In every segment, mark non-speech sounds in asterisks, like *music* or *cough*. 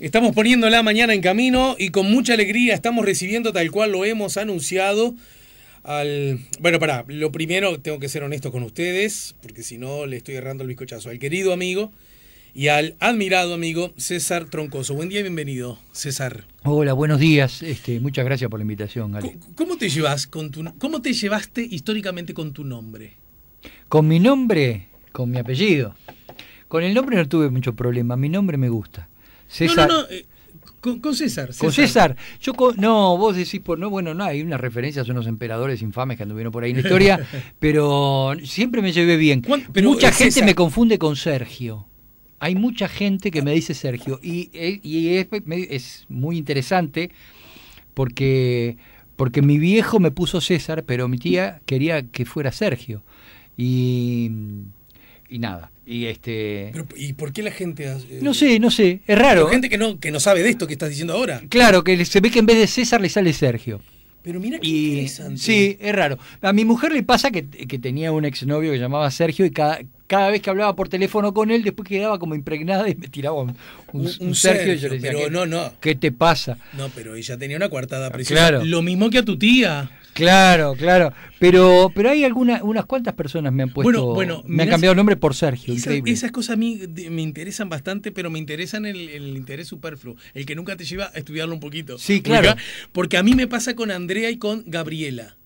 Estamos poniendo la mañana en camino y con mucha alegría estamos recibiendo tal cual lo hemos anunciado. Al... Bueno, para lo primero tengo que ser honesto con ustedes, porque si no le estoy errando el bizcochazo. Al querido amigo y al admirado amigo César Troncoso. Buen día y bienvenido, César. Hola, buenos días. Este, muchas gracias por la invitación, Ale. ¿Cómo, te llevas con ¿Cómo te llevaste históricamente con tu nombre? Con mi nombre, con mi apellido. Con el nombre no tuve mucho problema, mi nombre me gusta. César. Eh, con, César, Con César. Yo no, vos decís, por, no, bueno, no, hay unas referencias a unos emperadores infames que anduvieron por ahí en la historia, *laughs* pero siempre me llevé bien. Mucha gente me confunde con Sergio. Hay mucha gente que me dice Sergio. Y, eh, es, es, muy interesante porque, porque mi viejo me puso César, pero mi tía quería que fuera Sergio. Y y nada. Y este. ¿Y por qué la gente.? Eh, no sé, no sé. Es raro. Hay ¿eh? gente que no, que no sabe de esto que estás diciendo ahora. Claro, que se ve que en vez de César le sale Sergio. Pero mira qué interesante. Sí, es raro. A mi mujer le pasa que, tenía un exnovio que llamaba Sergio y cada, cada vez que hablaba por teléfono con él, después quedaba como impregnada y me tiraba un, Sergio, y yo le decía, no, no. ¿qué te pasa? No, pero ella tenía una cuartada preciosa. Claro. Lo mismo que a tu tía. Claro, claro. Pero, pero hay algunas, unas cuantas personas me han puesto. Bueno, me han cambiado el nombre por Sergio. esas cosas a mí me interesan bastante, pero me interesan el, interés superfluo, el que nunca te lleva a estudiarlo un poquito. Sí, claro. porque a mí me pasa con Andrea y con Gabriela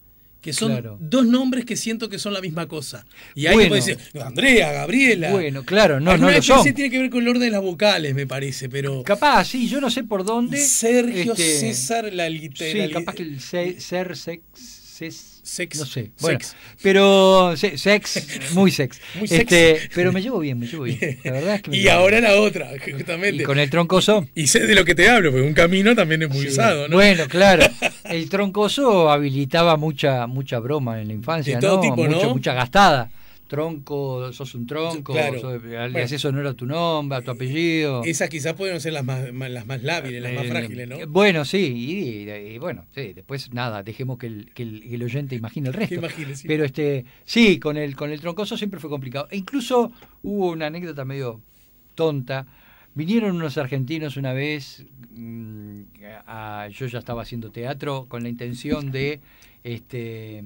que son dos nombres que siento que son la misma cosa. Y ahí puede decir, Andrea, Gabriela. Bueno, claro, no, no lo tiene que ver con el orden de las vocales, me parece, pero... Capaz, sí, yo no sé por dónde... Sergio este, César, la literal. Sí, capaz que el ser, sex sex, sex no sé, bueno, pero *laughs* sex, muy sex. este, Pero me llevo bien, me llevo bien. La verdad es que *laughs* y ahora la otra, justamente. Y con el troncoso. Y sé de lo que te hablo, porque un camino también es muy usado, ¿no? Bueno, claro. *laughs* El troncoso habilitaba mucha mucha broma en la infancia, de todo Tipo, ¿no? Mucha gastada tronco, sos un tronco, le haces honor tu nombre, a tu apellido. Esas quizás pueden ser las más, las más lábiles, las más eh, frágiles, ¿no? Bueno, sí, y, bueno, después nada, dejemos que el, oyente imagine el resto. Pero este, sí, con el, con el troncoso siempre fue complicado. E incluso hubo una anécdota medio tonta. Vinieron unos argentinos una vez, mm, yo ya estaba haciendo teatro con la intención de este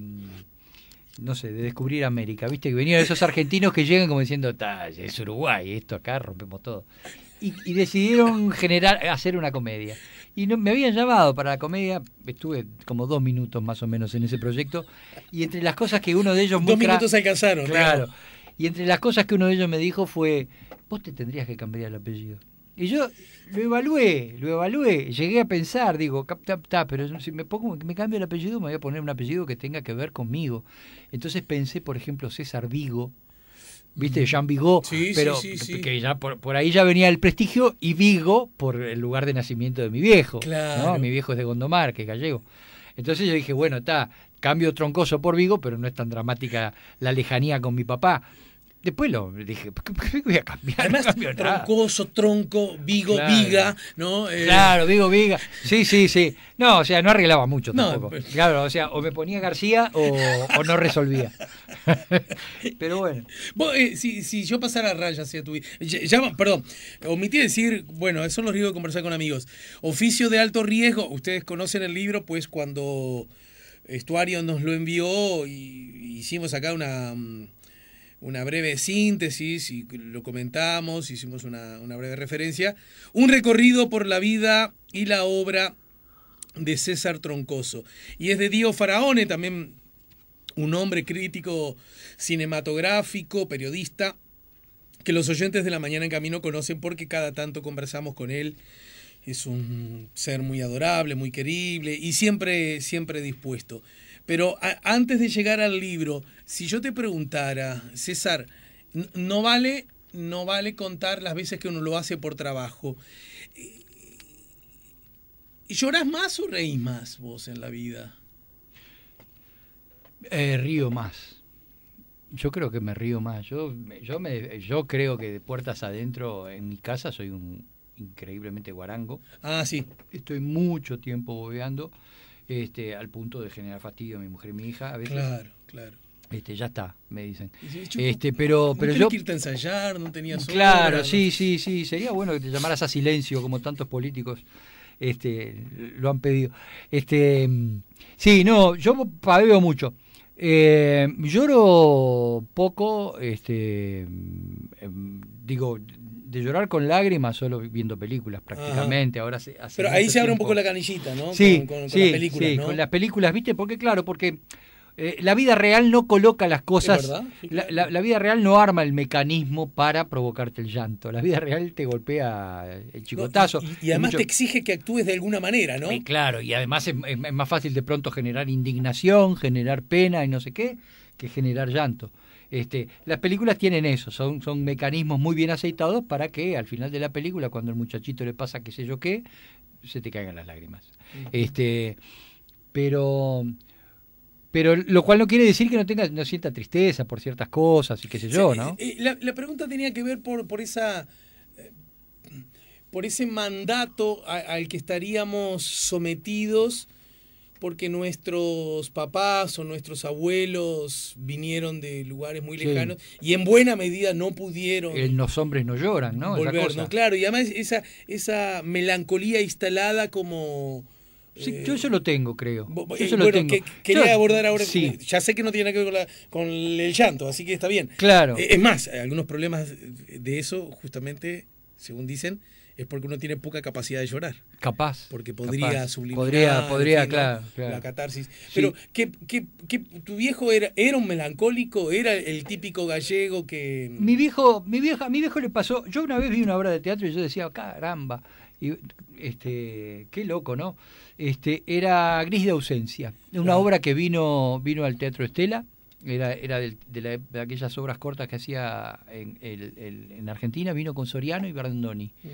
no sé, de descubrir América, ¿viste? Que venían esos argentinos que llegan como diciendo, es Uruguay, esto acá rompemos todo. Y, decidieron generar, hacer una comedia. Y no, me habían llamado para la comedia, estuve como dos minutos más o menos en ese proyecto, y entre las cosas que uno de ellos... me Dos minutos alcanzaron. claro. Y entre las cosas que uno de ellos me dijo fue, vos te tendrías que cambiar el apellido. Y yo lo evalué, lo evalué, llegué a pensar, digo, tap, tap, pero si me pongo, me cambio el apellido, me voy a poner un apellido que tenga que ver conmigo. Entonces pensé, por ejemplo, César Vigo, viste, mm. Jean Vigo, pero que ya por, ahí ya venía el prestigio y Vigo por el lugar de nacimiento de mi viejo. Mi viejo es de Gondomar, que es gallego. Entonces yo dije, bueno, está, cambio troncoso por Vigo, pero no es tan dramática la lejanía con mi papá. Después lo dije, ¿qué, voy a cambiar? Además, troncoso, tronco, vigo, viga, ¿no? Eh, claro, vigo, viga. Sí, sí, sí. No, o sea, no arreglaba mucho tampoco. Pues. Claro, o sea, o me ponía García o, no resolvía. *laughs* Pero bueno. Eh, si, si, yo pasara raya hacia tu perdón, omití decir, bueno, eso los riesgos de conversar con amigos. Oficio de alto riesgo, ustedes conocen el libro, pues cuando Estuario nos lo envió, y, hicimos acá una mm, una breve síntesis y lo comentamos, hicimos una, breve referencia, un recorrido por la vida y la obra de César Troncoso. Y es de Dio Faraone, también un hombre crítico cinematográfico, periodista, que los oyentes de la mañana en camino conocen porque cada tanto conversamos con él. Es un ser muy adorable, muy querible y siempre, siempre dispuesto. Pero antes de llegar al libro, si yo te preguntara, César, no vale, no vale contar las veces que uno lo hace por trabajo. ¿Llorás más o reís más vos en la vida? Eh, río más. Yo creo que me río más. Yo, yo, me, yo creo que de puertas adentro en mi casa soy un increíblemente guarango. Ah, sí. Estoy mucho tiempo bobeando. Este, al punto de generar fastidio a mi mujer y mi hija. A veces, claro, claro. Este, ya está, me dicen. este, pero, pero que irte a ensayar, no Claro, sí, sí, sí. Sería bueno que te llamaras a silencio, como tantos políticos este, lo han pedido. Este, sí, no, yo padeo mucho. Eh, lloro poco, este, em, digo, de llorar con lágrimas solo viendo películas prácticamente. Ahora Pero ahí se abre un poco la canillita, ¿no? Sí, con, sí, las películas. con las películas, ¿viste? Porque claro, porque eh, la vida real no coloca las cosas, la, vida real no arma el mecanismo para provocarte el llanto, la vida real te golpea el chicotazo. y, además te exige que actúes de alguna manera, ¿no? claro, y además es, más fácil de pronto generar indignación, generar pena y no sé qué, que generar llanto. Este, las películas tienen eso, son, mecanismos muy bien aceitados para que al final de la película, cuando el muchachito le pasa qué sé yo qué, se te caigan las lágrimas. Mm. Este, pero pero lo cual no quiere decir que no tenga no sienta tristeza por ciertas cosas y qué sé yo, ¿no? Eh, la, pregunta tenía que ver por, por esa eh, por ese mandato al que estaríamos sometidos porque nuestros papás o nuestros abuelos vinieron de lugares muy lejanos y en buena medida no pudieron. los hombres no lloran, ¿no? Volver, Claro, y además esa, melancolía instalada como. Sí, eh, yo eso lo tengo, creo. Eh, que, quería abordar ahora. Sí. Ya sé que no tiene nada que ver con, el llanto, así que está bien. Claro. Eh, es más, algunos problemas de eso, justamente, según dicen, es porque uno tiene poca capacidad de llorar. Capaz. Porque podría sublimar Podría, podría, claro, la, catarsis. Pero, ¿qué, qué, tu viejo era, era un melancólico? ¿Era el típico gallego que.? Mi viejo, mi vieja, mi viejo le pasó. Yo una vez vi una obra de teatro y yo decía, caramba. este, qué loco, ¿no? Este, era Gris de ausencia, una obra que vino, vino al Teatro Estela, era, era de, de, aquellas obras cortas que hacía en, en Argentina, vino con Soriano y Bardoni. Mm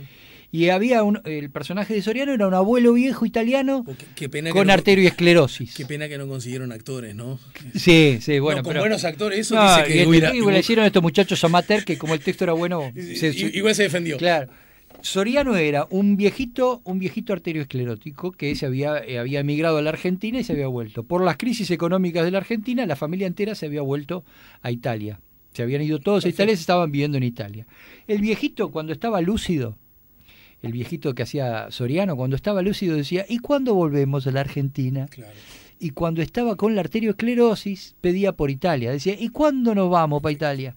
y había un, el personaje de Soriano era un abuelo viejo italiano con arterioesclerosis. Qué pena que no consiguieron actores, ¿no? Sí, sí, bueno. con buenos actores, eso dice que y hubiera, hicieron estos muchachos amateur que como el texto era bueno... *laughs* igual se defendió. Claro. Soriano era un viejito, un viejito arterioesclerótico que se había, eh, había emigrado a la Argentina y se había vuelto. Por las crisis económicas de la Argentina, la familia entera se había vuelto a Italia. Se habían ido todos a Italia, se estaban viviendo en Italia. El viejito, cuando estaba lúcido, el viejito que hacía Soriano, cuando estaba lúcido decía, ¿y cuándo volvemos a la Argentina? Y cuando estaba con la arteriosclerosis, pedía por Italia. Decía, ¿y cuándo nos vamos para Italia?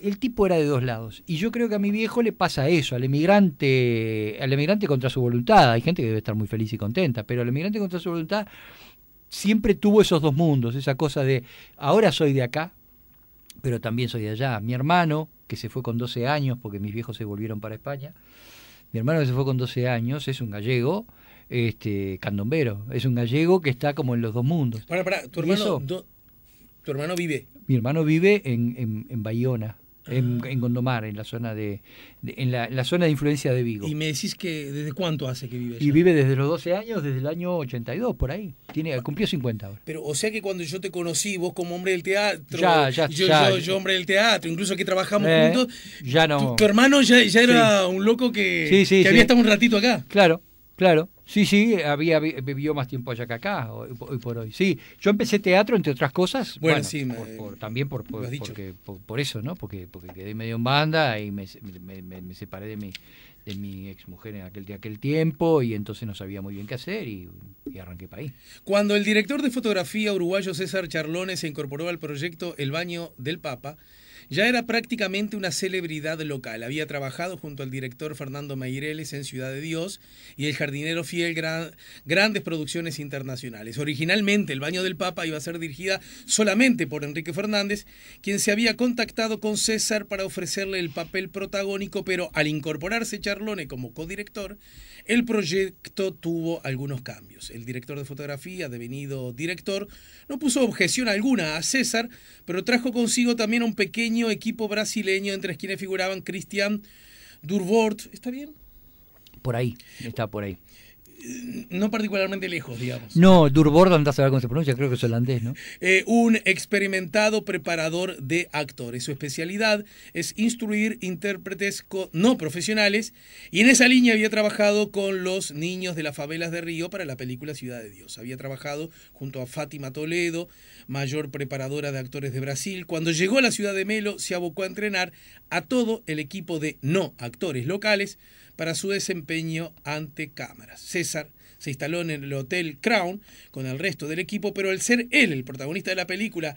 El tipo era de dos lados. Y yo creo que a mi viejo le pasa eso, al emigrante, al emigrante contra su voluntad. Hay gente que debe estar muy feliz y contenta, pero al emigrante contra su voluntad siempre tuvo esos dos mundos, esa cosa de, ahora soy de acá, pero también soy de allá. Mi hermano, que se fue con 12 años, porque mis viejos se volvieron para España, mi hermano que se fue con 12 años es un gallego, este, candombero, es un gallego que está como en los dos mundos. Para, para, tu hermano, tu hermano vive. Mi hermano vive en, en Bayona en, Gondomar, en la zona de, en la, zona de influencia de Vigo. Y me decís que desde cuánto hace que vive. Y vive desde los 12 años, desde el año 82 por ahí. Tiene cumplió 50 ahora. Pero o sea que cuando yo te conocí, vos como hombre del teatro, yo, yo, hombre del teatro, incluso que trabajamos eh, juntos, ya no. Tu, hermano ya, era un loco que, que había estado un ratito acá. Claro. Claro, sí, sí, había vivió más tiempo allá que acá, hoy, por hoy. Sí, yo empecé teatro, entre otras cosas. Bueno, también por, eso, ¿no? Porque, porque quedé medio en banda y me, separé de mi, de mi exmujer en aquel, de aquel tiempo y entonces no sabía muy bien qué hacer y, y, arranqué para ahí. Cuando el director de fotografía uruguayo César Charlone se incorporó al proyecto El Baño del Papa, ya era prácticamente una celebridad local. Había trabajado junto al director Fernando Mayreles en Ciudad de Dios y El Jardinero Fiel, gran, grandes producciones internacionales. Originalmente, El Baño del Papa iba a ser dirigida solamente por Enrique Fernández, quien se había contactado con César para ofrecerle el papel protagónico, pero al incorporarse Charlone como codirector, el proyecto tuvo algunos cambios. El director de fotografía, devenido director, no puso objeción alguna a César, pero trajo consigo también un pequeño equipo brasileño entre quienes figuraban Cristian Durbort. ¿Está bien? Por ahí, está por ahí no particularmente lejos, digamos. No, Durbord, anda a saber cómo se pronuncia, creo que es holandés, ¿no? Eh, un experimentado preparador de actores. Su especialidad es instruir intérpretes no profesionales y en esa línea había trabajado con los niños de las favelas de Río para la película Ciudad de Dios. Había trabajado junto a Fátima Toledo, mayor preparadora de actores de Brasil. Cuando llegó a la ciudad de Melo, se abocó a entrenar a todo el equipo de no actores locales para su desempeño ante cámaras. César se instaló en el Hotel Crown con el resto del equipo, pero al ser él el protagonista de la película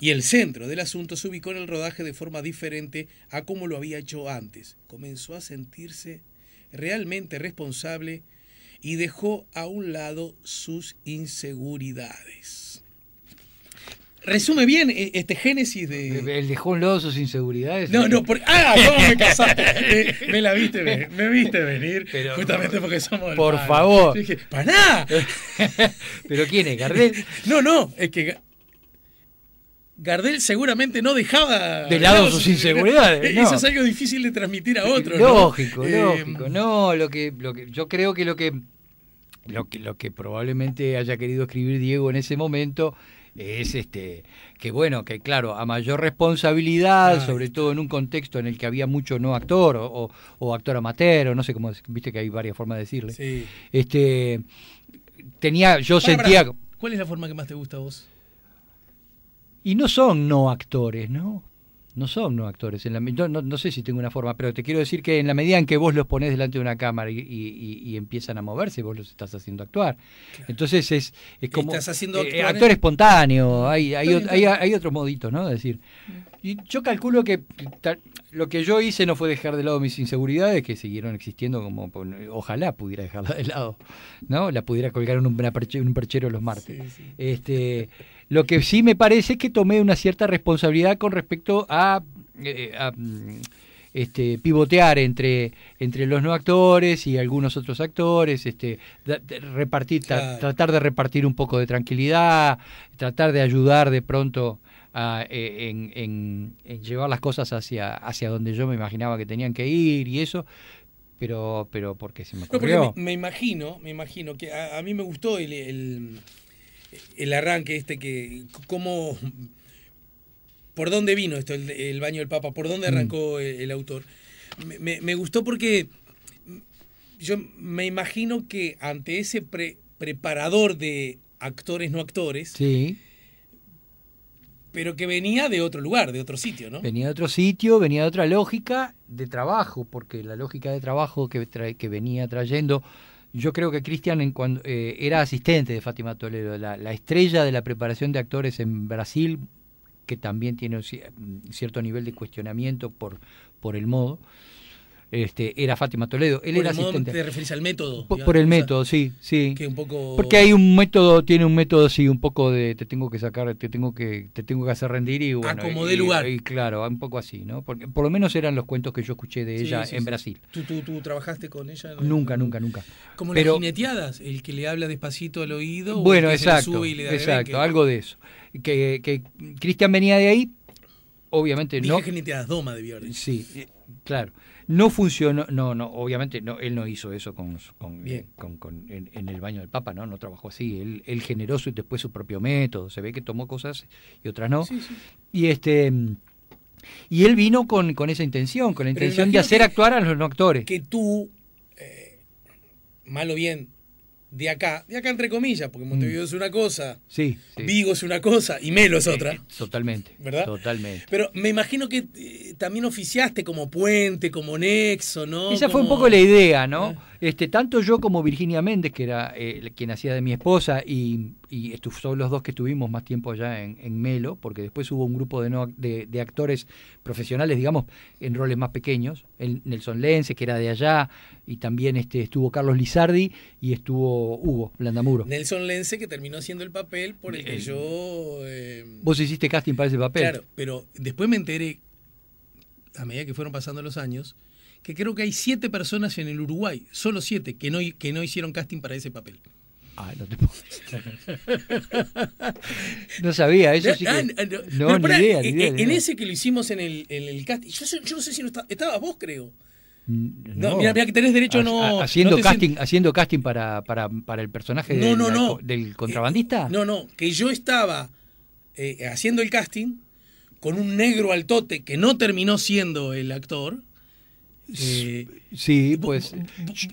y el centro del asunto, se ubicó en el rodaje de forma diferente a como lo había hecho antes. Comenzó a sentirse realmente responsable y dejó a un lado sus inseguridades. Resume bien eh, este génesis de. ¿Él dejó un lado sus inseguridades. No, no, porque. ¡Ah! ¿Cómo me *laughs* casaste? Eh, me, la viste venir, me viste venir. justamente porque somos. por favor. dije, ¡para *laughs* nada! ¿Pero quién es, Gardel? *laughs* no, no, es que. Gardel seguramente no dejaba. De lado sus inseguridades. Eso es algo difícil de transmitir a eh, otros. Lógico, lógico. no, lo que, lo que. Yo creo que lo que. Lo que, lo que probablemente haya querido escribir Diego en ese momento es este que bueno, que claro, a mayor responsabilidad, sobre todo en un contexto en el que había mucho no actor o, actor amateur, o no sé cómo, viste que hay varias formas de decirle. Sí. Este tenía yo sentía ¿Cuál es la forma que más te gusta a vos? Y no son no actores, ¿no? no son no actores. En la, no, no, sé si tengo una forma, pero te quiero decir que en la medida en que vos los pones delante de una cámara y, empiezan a moverse, vos los estás haciendo actuar. Entonces es, es como ¿Estás haciendo eh, actor espontáneo, hay, hay, hay, otro modito, ¿no? decir, mm. y yo calculo que lo que yo hice no fue dejar de lado mis inseguridades, que siguieron existiendo como ojalá pudiera dejarla de lado, ¿no? La pudiera colgar en un, un perchero los martes. Este lo que sí me parece es que tomé una cierta responsabilidad con respecto a, eh, eh, mm, este, pivotear entre, entre los no actores y algunos otros actores, este, repartir, tratar de repartir un poco de tranquilidad, tratar de ayudar de pronto eh, en, llevar las cosas hacia, hacia donde yo me imaginaba que tenían que ir y eso. Pero, pero porque se me ocurrió. me, imagino, me imagino que a, mí me gustó el el arranque este que cómo por dónde vino esto el, baño del Papa, por dónde mm. arrancó el, autor. Me, me, gustó porque yo me imagino que ante ese preparador de actores no actores, sí. pero que venía de otro lugar, de otro sitio, ¿no? Venía de otro sitio, venía de otra lógica de trabajo, porque la lógica de trabajo que, que venía trayendo yo creo que Cristian eh, era asistente de Fátima Toledo, la, estrella de la preparación de actores en Brasil, que también tiene cierto nivel de cuestionamiento por, por el modo este, era Fátima Toledo. Él era asistente. ¿Te referís al método? Por, el método, sí, sí. Porque hay un método, tiene un método, así, un poco de te tengo que sacar, te tengo que, te tengo que hacer rendir y ah, bueno. Acomodé y, lugar. claro, un poco así, ¿no? Porque por lo menos eran los cuentos que yo escuché de ella en Brasil. ¿Tú, ¿Tú, trabajaste con ella? nunca, nunca, nunca. Como Pero, las el que le habla despacito al oído. Bueno, o exacto. Sube y exacto, algo de eso. Que, que Cristian venía de ahí, obviamente no. no. Dije Doma de Sí, eh, claro. No funcionó, no, no, obviamente no, él no hizo eso con, con, eh, con, en, el baño del Papa, no, no trabajó así. Él, generó su, después su propio método, se ve que tomó cosas y otras no. Y este y él vino con, con esa intención, con la intención de hacer actuar a los no actores. Que tú, eh, mal o bien, de acá, de acá entre comillas, porque Montevideo mm. es una cosa, sí, Vigo es una cosa y Melo es otra. totalmente. ¿Verdad? Totalmente. Pero me imagino que eh, también oficiaste como puente, como nexo, ¿no? Esa fue un poco la idea, ¿no? Ah. Este, tanto yo como Virginia Méndez, que era eh, quien hacía de mi esposa, y, son los dos que estuvimos más tiempo allá en, Melo, porque después hubo un grupo de, de, actores profesionales, digamos, en roles más pequeños. Nelson Lense, que era de allá, y también este, estuvo Carlos Lizardi y estuvo Hugo Blandamuro. Nelson Lense, que terminó haciendo el papel por el que yo. Em, vos hiciste casting para ese papel. Claro, pero después me enteré, a medida que fueron pasando los años, que creo que hay siete personas en el Uruguay, solo siete, que no, que no hicieron casting para ese papel. Ah, no te puedo *laughs* No sabía, eso sí No, En ese que lo hicimos en el, casting, yo, no sé si no vos, creo. Mm, no, mira, mira que tenés derecho a ah, no. Ah, haciendo casting, haciendo casting para, el personaje del, eh, contrabandista. no, no, que yo estaba eh, haciendo el casting con un negro altote que no terminó siendo el actor eh, sí, eh, pues. Eh,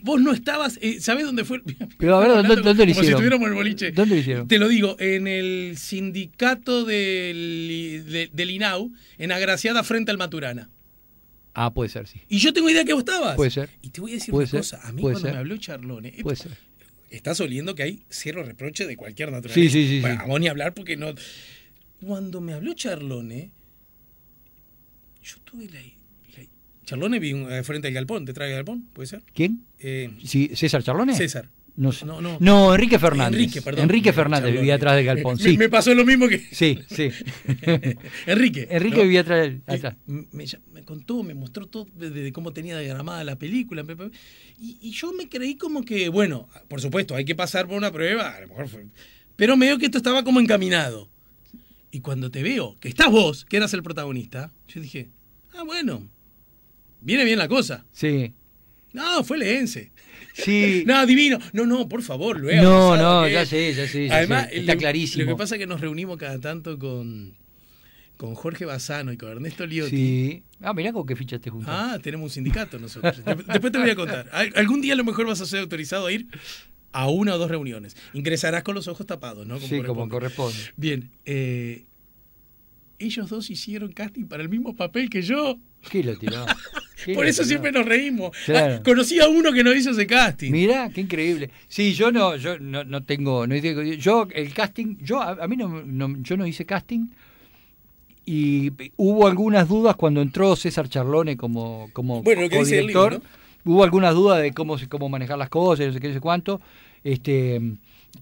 vos, no estabas. sabes dónde fue? *laughs* Pero a ver, ¿dónde, hicieron? si estuviéramos en el boliche. ¿Dónde hicieron? Te lo digo, en el sindicato del, INAU, en Agraciada frente al Maturana. Ah, puede ser, sí. Y yo tengo idea que vos estabas. Puede ser. Y te voy a decir una cosa. A mí cuando me habló Charlone. Puede ser. Estás oliendo que hay cero reproche de cualquier naturaleza. Sí, sí, sí. Vamos ni hablar porque no. Cuando me habló Charlone, yo tuve la Charlone vi eh, frente al galpón, detrás del galpón, ¿puede ser? ¿Quién? Eh, César Charlone. César. No, sé. no, Enrique Fernández. Enrique, perdón. Enrique Fernández vivía atrás del galpón. sí. me pasó lo mismo que. Sí, *laughs* sí. Enrique. Enrique vivía atrás. del Me, me, contó, me mostró todo de, cómo tenía diagramada la película. Y, yo me creí como que, bueno, por supuesto, hay que pasar por una prueba, a lo mejor Pero me veo que esto estaba como encaminado. Y cuando te veo que estás vos, que eras el protagonista, yo dije, ah, bueno, Viene bien la cosa. Sí. No, fue leense. Sí. *laughs* no, divino. No, no, por favor, luego No, no, eh. ya sé, ya sé. Además, está lo, clarísimo. Lo que pasa es que nos reunimos cada tanto con, con Jorge Bazano y con Ernesto Liotti. Sí. Ah, mirá con qué fichaste juntos. Ah, tenemos un sindicato nosotros. Después te voy a contar. *laughs* Algún día a lo mejor vas a ser autorizado a ir a una o dos reuniones. Ingresarás con los ojos tapados, ¿no? sí, como corresponde. Bien, eh, ellos dos hicieron casting para el mismo papel que yo. ¿Qué lo tiró? *laughs* Por eso siempre nos reímos. Ah, conocí a uno que no hizo ese casting. Mira, qué increíble. Sí, yo no, yo no, no tengo, no yo el casting, yo a, mí no, yo no hice casting y hubo algunas dudas cuando entró César Charlone como como bueno, Hubo algunas dudas de cómo cómo manejar las cosas, no sé qué, no sé cuánto. Este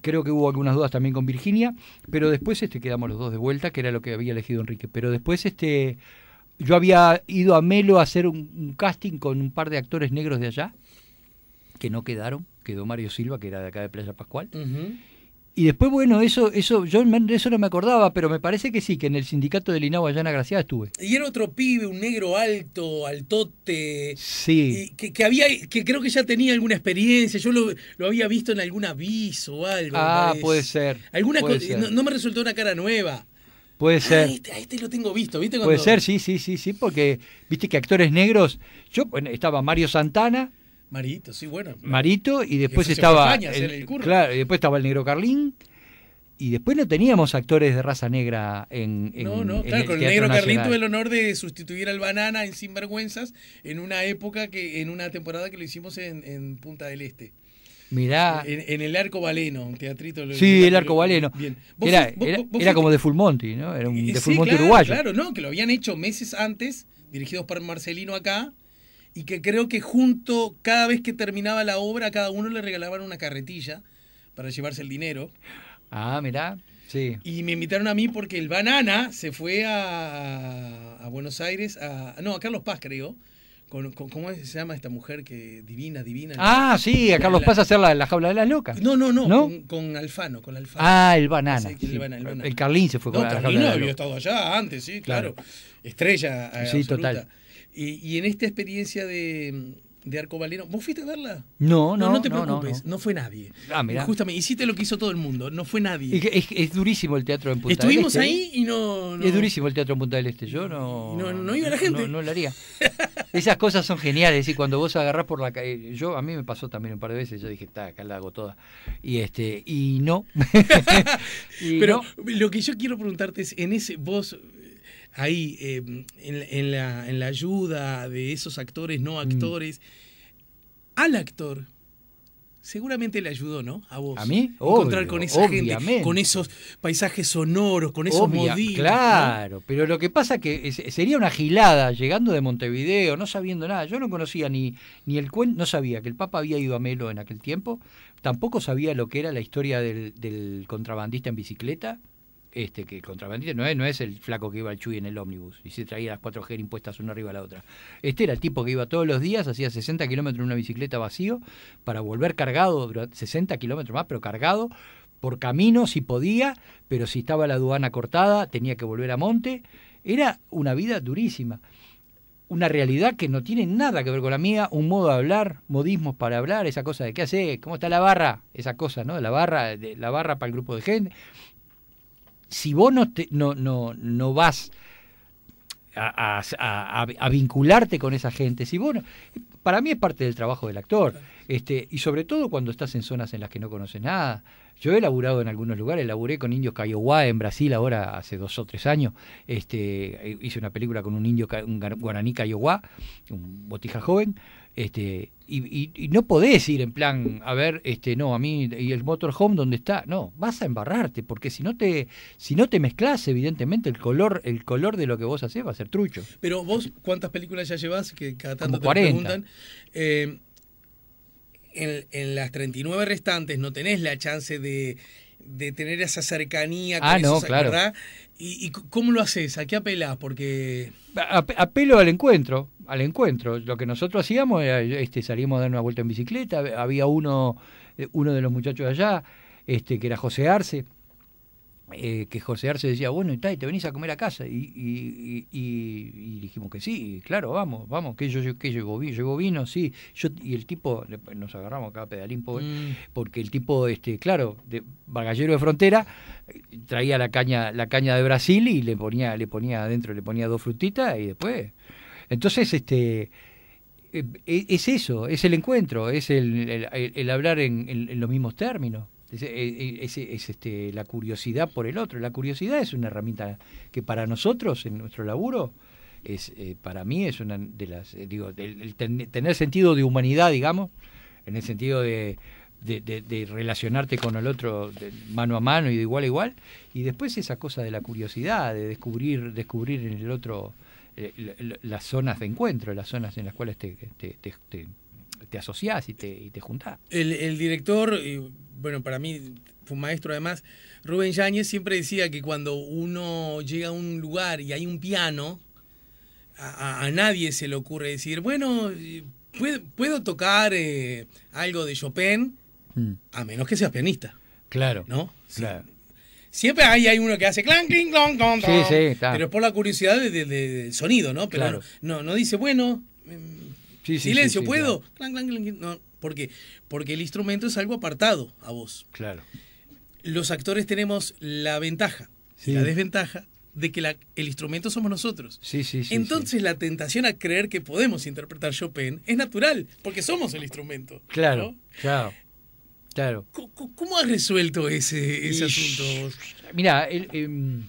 Creo que hubo algunas dudas también con Virginia, pero después este quedamos los dos de vuelta, que era lo que había elegido Enrique. Pero después este yo había ido a Melo a hacer un, casting con un par de actores negros de allá que no quedaron, quedó Mario Silva, que era de acá de Playa Pascual, y después, bueno, eso, eso, yo eso no me acordaba, pero me parece que sí, que en el sindicato de Linao Allana Graciada estuve. Y era otro pibe, un negro alto, altote. Sí. que, había, que creo que ya tenía alguna experiencia. Yo lo, había visto en algún aviso o algo. Ah, puede ser. Alguna No, me resultó una cara nueva. Puede ah, ser. Este, Ahí este lo tengo visto, ¿viste? Puede ser, sí, sí, sí, sí, porque viste que actores negros. Yo, estaba Mario Santana Marito, sí, bueno. Marito, y después estaba. El, claro, y después estaba el negro Carlín. Y después no teníamos actores de raza negra en. en no, no, claro, con el negro Carlín tuve el honor de sustituir al banana en Sinvergüenzas en una época que, en una temporada que lo hicimos en, Punta del Este. Mirá. En, el Arco Valeno, un teatrito. Sí, el Arco Valeno. Era, era, era, como de Fulmonti, ¿no? Era un eh, de Full Fulmonti uruguayo. Claro, no, que lo habían hecho meses antes, dirigidos por Marcelino acá y que creo que junto, cada vez que terminaba la obra, cada uno le regalaban una carretilla para llevarse el dinero. Ah, mirá. Sí. Y me invitaron a mí porque el Banana se fue a, a Buenos Aires, a, no, a Carlos Paz creo. Con, con, ¿Cómo se llama esta mujer que divina, divina? Ah, sí, a Carlos Paz a hacer la, la, jaula de las locas. No, no, no, Con, Alfano, con Alfano. Ah, el banana. el, Carlín se fue con la jaula de había estado allá antes, sí, claro. Estrella. Sí, total. Y, en esta experiencia de, mm, de ¿Vos fuiste a verla? No, no, no. No te preocupes, no, fue nadie. Ah, mirá. Justamente, hiciste lo que hizo todo el mundo, no fue nadie. Es, durísimo el teatro en Punta del Este. Estuvimos ¿eh? ahí y no, Es durísimo el teatro en Punta del Este, yo no... No, no iba la gente. No, lo haría. Esas cosas son geniales, y cuando vos agarrás por la calle, yo, a mí me pasó también un par de veces, yo dije, está, acá la hago toda. Y este, y no. *laughs* Pero lo que yo quiero preguntarte es, en ese, vos ahí em, en, la, ayuda de esos actores, no mm. actores, al actor. Seguramente le ayudó, ¿no? A vos. ¿A mí? Encontrar con esa gente, con esos paisajes sonoros, con esos Obvia, Claro, pero lo que pasa que sería una gilada llegando de Montevideo, no sabiendo nada. Yo no conocía ni, ni el cuento, no sabía que el Papa había ido a Melo en aquel tiempo, tampoco sabía lo que era la historia del contrabandista en bicicleta este que contrabandista no es, el flaco que iba al Chuy en el ómnibus y se traía las cuatro g impuestas una arriba a la otra. Este era el tipo que iba todos los días, hacía 60 kilómetros en una bicicleta vacío para volver cargado, 60 kilómetros más, pero cargado por camino si podía, pero si estaba la aduana cortada tenía que volver a monte. Era una vida durísima una realidad que no tiene nada que ver con la mía, un modo de hablar, modismos para hablar, esa cosa de qué hace, cómo está la barra, esa cosa, ¿no? La barra, la barra para el grupo de gente si vos no, no, no, no vas a, a, vincularte con esa gente, si vos para mí es parte del trabajo del actor, este, y sobre todo cuando estás en zonas en las que no conoces nada. Yo he laburado en algunos lugares, laburé con indios Kiowa en Brasil ahora hace dos o tres años. Este, eh, hice una película con un indio, un guaraní Kiowa, un botija joven. Este, y, no podés ir en plan, a ver, este, no, a mí y el motorhome donde está, no, vas a embarrarte, porque si no te, si no te mezclas, evidentemente el color, el color de lo que vos haces va a ser trucho. Pero vos, ¿cuántas películas ya llevas? Que cada tanto te 40. preguntan. Eh, en, en las 39 restantes no tenés la chance de tener esa cercanía ah, no, claro. ¿Y, cómo lo haces? ¿A qué apelás? Porque... apelo al encuentro al encuentro. Lo que nosotros hacíamos era, este, salíamos a dar una vuelta en bicicleta, había uno, eh, uno de los muchachos allá, este, que era José Arce, eh, que José Arce decía, bueno, y, te venís a comer a casa. Y, y, y dijimos que sí, claro, vamos, vamos, que yo, yo que llegó vino, vino, sí. Yo, y el tipo, nos agarramos acá pedalín, mm. porque el tipo, este, claro, de bagallero de frontera, traía la caña, la caña de Brasil y le ponía, le ponía adentro, le ponía dos frutitas y después entonces, este, eh, e, es eso, es el encuentro, es el, hablar en, los mismos términos. Es, e, e, este, la curiosidad por el otro. La curiosidad es una herramienta que para nosotros, en nuestro laburo, es eh, para mí es una de las, eh, digo, tener sentido de humanidad, digamos, en el sentido de, relacionarte con el otro mano a mano y de igual a igual, y después esa cosa de la curiosidad, de descubrir, descubrir en el otro eh, las zonas de encuentro, las zonas en las cuales te, te, asociás y te, juntás. El, director, bueno, para mí fue un maestro además, Rubén Yáñez siempre decía que cuando uno llega a un lugar y hay un piano, a, nadie se le ocurre decir, bueno, eh, puedo, tocar eh, algo de Chopin, mm. a menos que seas pianista. Claro. ¿No? Claro. Siempre hay uno que hace clan, clang clon, clon, Sí, sí, está. Pero es por la curiosidad del sonido, ¿no? Pero claro. no, no dice, bueno, mm, silencio, ¿puedo? clang Clan, clan, no, porque, porque el instrumento es algo apartado a vos. Claro. Los actores tenemos la ventaja, la desventaja de que el instrumento somos nosotros. Sí, sí, sí. Entonces la tentación a creer que podemos interpretar Chopin es natural, porque somos el instrumento. Claro, claro. Claro. ¿Cómo, has resuelto ese, asunto? Mira, em,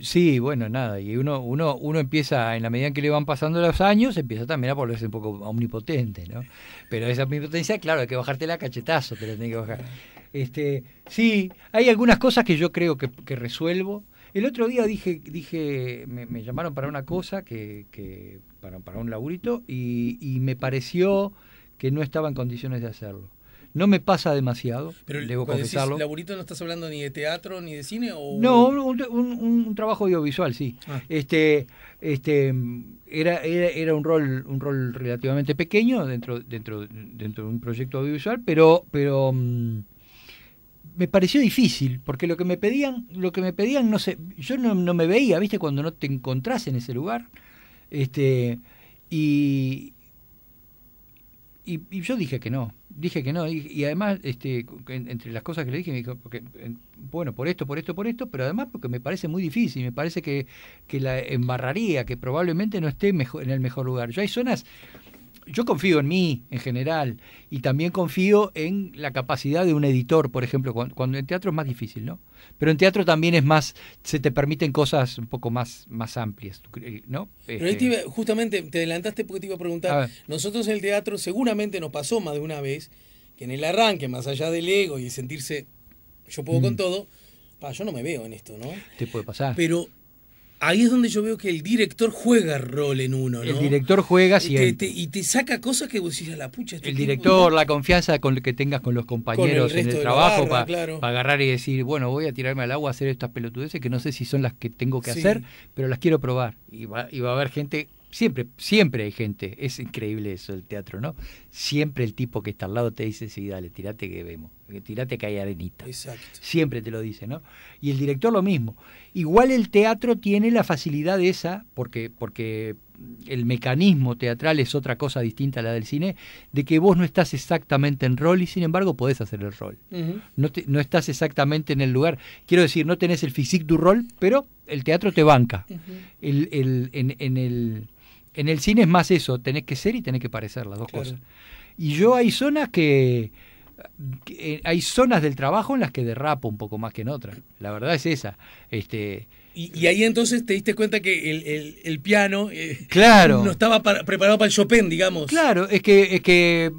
Sí, bueno, nada, y uno, uno, uno empieza, en la medida en que le van pasando los años, empieza también a volverse un poco omnipotente, ¿no? Pero esa omnipotencia, claro, hay que bajarte la cachetazo, te la que Este, sí, hay algunas cosas que yo creo que, resuelvo. El otro día dije, dije, me, llamaron para una cosa que, que para, para, un laburito, y me pareció que no estaba en condiciones de hacerlo. No me pasa demasiado, Pero debo confesarlo. Decís, laburito no estás hablando ni de teatro ni de cine o No, un, trabajo audiovisual, sí. Ah. Este este era, era, un rol un rol relativamente pequeño dentro dentro dentro de un proyecto audiovisual, pero pero mm, me pareció difícil, porque lo que me pedían, lo que me pedían no sé, yo no, me veía, ¿viste? Cuando no te encontrás en ese lugar. Este y, y yo dije que no, dije que no, y, además, este, entre las cosas que le dije, me dijo, bueno, por esto, por esto, por esto, pero además porque me parece muy difícil, me parece que, que la embarraría, que probablemente no esté mejor, en el mejor lugar. Yo hay zonas yo confío en mí en general y también confío en la capacidad de un editor, por ejemplo, cuando, en teatro es más difícil, ¿no? Pero en teatro también es más, se te permiten cosas un poco más, más amplias, ¿no? Pero este, justamente te adelantaste porque te iba a preguntar, nosotros en el teatro seguramente nos pasó más de una vez que en el arranque, más allá del ego y sentirse yo puedo con mm. todo, yo no me veo en esto, ¿no? Te puede pasar. Pero ahí es donde yo veo que el director juega rol en uno, ¿no? El director juega y te saca cosas que vos decís a la pucha. Este el director, la confianza con que tengas con los compañeros en el trabajo para agarrar y decir, bueno, voy a tirarme al agua a hacer estas pelotudeces que no sé si son las que tengo que hacer, pero las quiero probar. Y va, y va a haber gente siempre, siempre hay gente, es increíble eso el teatro, ¿no? Siempre el tipo que está al lado te dice, sí, dale, tirate que vemos, tirate que hay arenita. Exacto. Siempre te lo dice, ¿no? Y el director lo mismo. Igual el teatro tiene la facilidad esa, porque, porque el mecanismo teatral es otra cosa distinta a la del cine, de que vos no estás exactamente en rol y sin embargo podés hacer el rol. no, estás exactamente en el lugar. Quiero decir, no tenés el physique du rol, pero el teatro te banca. el, en, el, en el cine es más eso, tenés que ser y tenés que parecer las dos cosas. Y yo hay zonas que, eh, hay zonas del trabajo en las que derrapo un poco más que en otras. La verdad es esa. Este y, ahí entonces te diste cuenta que el, el, piano eh, claro. no estaba preparado para el Chopin, digamos. Claro, es que, es que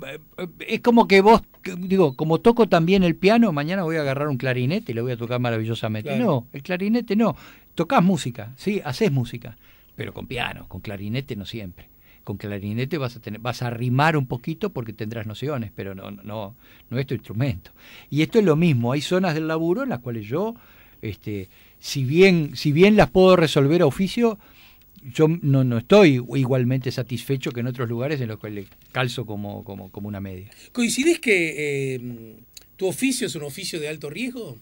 es como que vos, digo, como toco también el piano, mañana voy a agarrar un clarinete y lo voy a tocar maravillosamente. No, el clarinete no. Tocás música, sí, haces música pero con piano, con clarinete no siempre. Con clarinete vas a tener, vas a rimar un poquito porque tendrás nociones, pero no, no, no es tu instrumento. Y esto es lo mismo, hay zonas del laburo en las cuales yo, este, si bien, si bien las puedo resolver a oficio, yo no, no, estoy igualmente satisfecho que en otros lugares en los cuales calzo como, como, como una media. ¿Coincides que eh, tu oficio es un oficio de alto riesgo?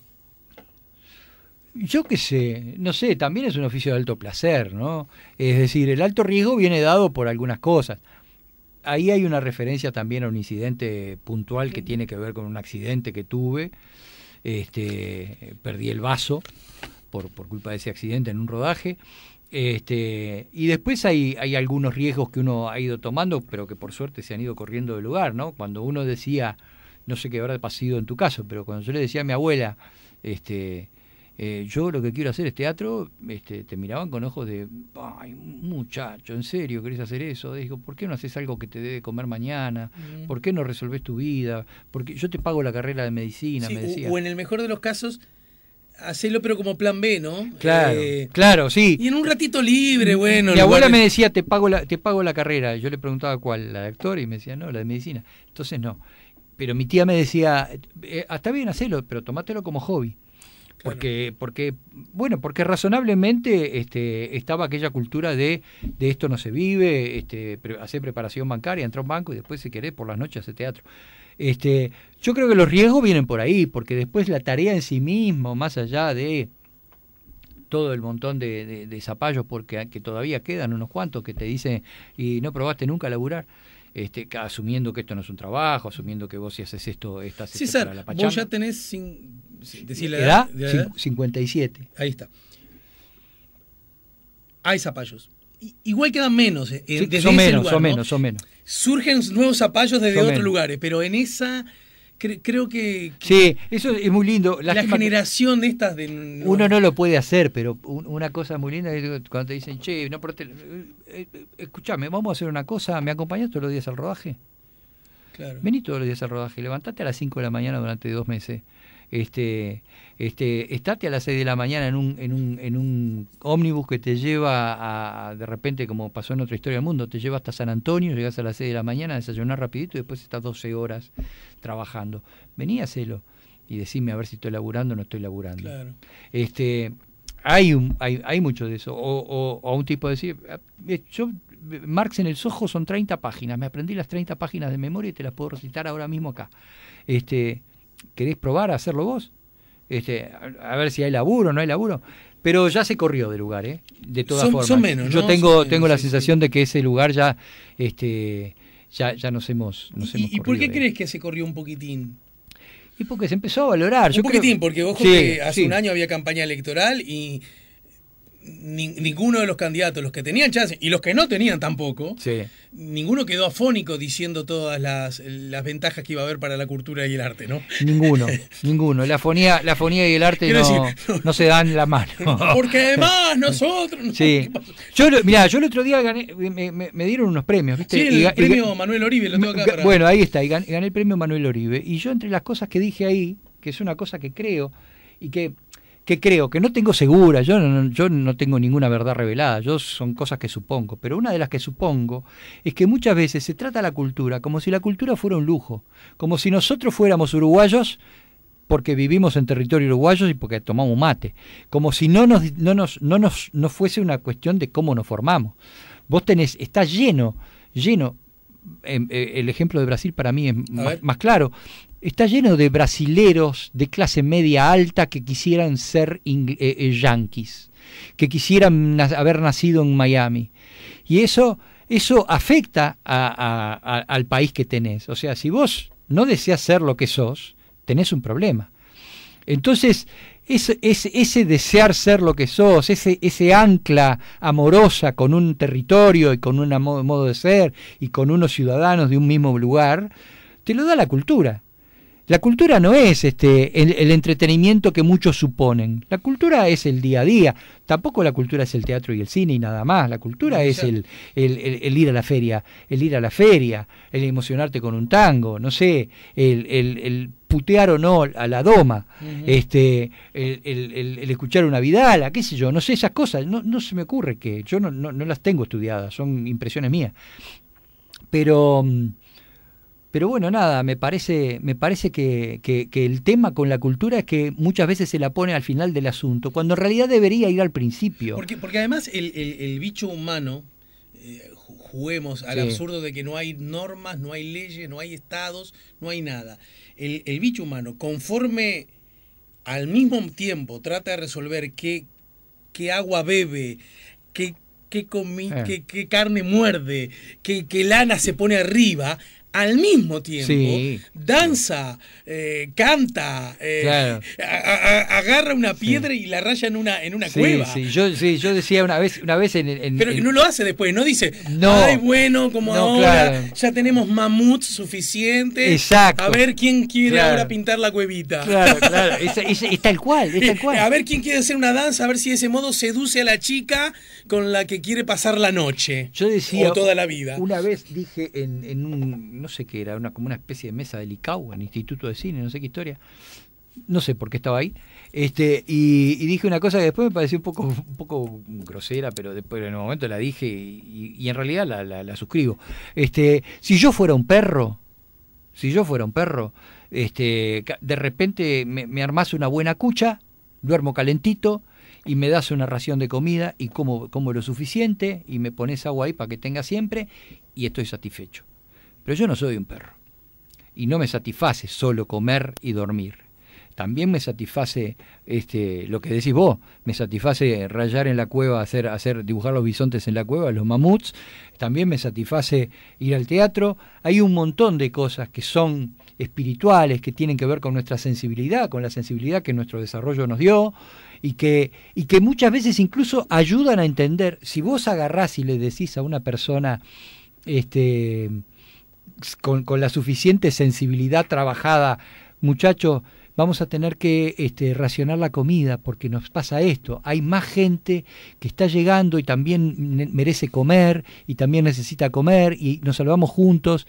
Yo qué sé, no sé, también es un oficio de alto placer, ¿no? Es decir, el alto riesgo viene dado por algunas cosas. Ahí hay una referencia también a un incidente puntual que tiene que ver con un accidente que tuve. Este, perdí el vaso por, por culpa de ese accidente en un rodaje. Este, y después hay, hay algunos riesgos que uno ha ido tomando, pero que por suerte se han ido corriendo de lugar, ¿no? Cuando uno decía, no sé qué habrá pasado en tu caso, pero cuando yo le decía a mi abuela, este, eh, yo lo que quiero hacer es teatro, este, te miraban con ojos de, ay, muchacho, ¿en serio querés hacer eso? Digo, ¿por qué no haces algo que te debe comer mañana? Mm. ¿Por qué no resolvés tu vida? Porque yo te pago la carrera de medicina, O en el mejor de los casos, hacelo pero como plan B, ¿no? Claro, eh, claro, sí. Y en un ratito libre, bueno. Mi abuela me decía, te pago, la, te pago la carrera. Yo le preguntaba cuál, la de actor, y me decía, no, la de medicina. Entonces no. Pero mi tía me decía, hasta eh, está bien, hacerlo pero tomátelo como hobby. Porque, porque, bueno, porque razonablemente este, estaba aquella cultura de, de esto no se vive, este, hacer preparación bancaria, entra a un banco y después, si querés, por las noches hacer teatro. Este, yo creo que los riesgos vienen por ahí, porque después la tarea en sí mismo, más allá de todo el montón de, de, zapallos porque ah, que todavía quedan unos cuantos que te dicen y no probaste nunca a laburar este, asumiendo que esto no es un trabajo, asumiendo que vos si haces esto, estás sí, la vos ya tenés sin, edad, 57. Ahí está. Hay zapallos. Igual quedan menos. Eh, son, menos son menos, menos. Surgen nuevos zapallos desde otros lugares, pero en esa creo que, Sí, eso es muy lindo. La, generación de estas de... Uno no lo puede hacer, pero una cosa muy linda es cuando te dicen, che, no, pero te... Eh, eh, eh, escuchame, vamos a hacer una cosa, ¿me acompañas todos los días al rodaje? Claro. Vení todos los días al rodaje, levantate a las 5 de la mañana durante dos meses. Este, este, estate a las 6 de la mañana en un, en un, en un ómnibus que te lleva a, de repente, como pasó en otra historia del mundo, te lleva hasta San Antonio, llegas a las 6 de la mañana, desayunar rapidito y después estás 12 horas trabajando. Vení a hacerlo y decime a ver si estoy laburando o no estoy laburando. Claro. Este, hay, un, hay, hay mucho de eso. O, o, o un tipo decir, ah, eh, yo, Marx en el Sojo son 30 páginas, me aprendí las 30 páginas de memoria y te las puedo recitar ahora mismo acá. Este, ¿Querés probar a hacerlo vos? este, a ver si hay laburo, no hay laburo. Pero ya se corrió de lugar, ¿eh? de todas formas. menos, Yo tengo, tengo la sensación de que ese lugar ya, este, ya, ya nos hemos, ¿Y, por qué crees que se corrió un poquitín? Y porque se empezó a valorar. Un poquitín, porque vos que hace un año había campaña electoral y ninguno de los candidatos, los que tenían chance y los que no tenían tampoco, ninguno quedó afónico diciendo todas las, ventajas que iba a haber para la cultura y el arte, ¿no? Ninguno, *laughs* ninguno. La afonía, la y el arte no, se dan la mano. *laughs* Porque además nosotros... Yo, mirá, yo el otro día gané, me, dieron unos premios, ¿viste? Sí, el premio Manuel Oribe, lo tengo acá Bueno, ahí está, gané el premio Manuel Oribe. Y yo entre las cosas que dije ahí, que es una cosa que creo y que que creo, que no tengo segura, yo no, yo no tengo ninguna verdad revelada, yo son cosas que supongo, pero una de las que supongo es que muchas veces se trata la cultura como si la cultura fuera un lujo, como si nosotros fuéramos uruguayos porque vivimos en territorio uruguayo y porque tomamos mate, como si no nos, no nos, no nos no fuese una cuestión de cómo nos formamos. Vos tenés, está lleno, lleno Em, eh, el ejemplo de Brasil para mí es más, claro. Está lleno de brasileros de clase media alta que quisieran ser eh, eh, yanquis, que quisieran haber nacido en Miami. Y eso, eso afecta al país que tenés. O sea, si vos no deseas ser lo que sos, tenés un problema. Entonces, ese, ese, desear ser lo que sos, ese, ese ancla amorosa con un territorio y con un modo de ser y con unos ciudadanos de un mismo lugar, te lo da la cultura. La cultura no es este, el, entretenimiento que muchos suponen. La cultura es el día a día. Tampoco la cultura es el teatro y el cine y nada más. La cultura es el, el, ir a la feria, el ir a la feria, el emocionarte con un tango, no sé, el, putear o no a la doma, este, el, escuchar una vidala, qué sé yo, no sé, esas cosas, no, se me ocurre que, yo no, las tengo estudiadas, son impresiones mías. Pero, pero bueno, nada, me parece, me parece que, el tema con la cultura es que muchas veces se la pone al final del asunto, cuando en realidad debería ir al principio. Porque, además el, bicho humano, eh, juguemos al absurdo de que no hay normas, no hay leyes, no hay estados, no hay nada el, bicho humano, conforme al mismo tiempo trata de resolver qué, qué agua bebe, qué, qué, eh. carne muerde, qué, qué lana se pone arriba, al mismo tiempo danza, eh, canta, eh, agarra una piedra y la raya en una, en una sí, cueva. Yo, sí, yo decía una vez, una vez en, Pero no lo hace después, no dice, ay bueno, como ahora ya tenemos mamuts suficiente. Exacto. A ver quién quiere ahora pintar la cuevita. Claro, claro, *laughs* tal cual, es tal cual. A ver quién quiere hacer una danza, a ver si de ese modo seduce a la chica con la que quiere pasar la noche. Yo decía. toda la vida. Una vez dije en, un. No sé qué era, una, como una especie de mesa del ICAU, en Instituto de Cine, no sé qué historia. No sé por qué estaba ahí. Este, y, dije una cosa que después me pareció un poco, un poco grosera, pero después en un momento la dije y, en realidad la, la, suscribo. Este, si yo fuera un perro, si yo fuera un perro, este, de repente me, armase una buena cucha, duermo calentito, y me das una ración de comida y como, como lo suficiente y me pones agua ahí para que tenga siempre y estoy satisfecho. Pero yo no soy un perro y no me satisface solo comer y dormir. También me satisface este, lo que decís vos, me satisface rayar en la cueva, hacer, hacer dibujar los bisontes en la cueva, los mamuts, también me satisface ir al teatro. Hay un montón de cosas que son espirituales, que tienen que ver con nuestra sensibilidad, con la sensibilidad que nuestro desarrollo nos dio, y que, y que muchas veces incluso ayudan a entender, si vos agarrás y le decís a una persona, este, con, la suficiente sensibilidad trabajada, muchacho vamos a tener que este, racionar la comida porque nos pasa esto. Hay más gente que está llegando y también merece comer y también necesita comer y nos salvamos juntos.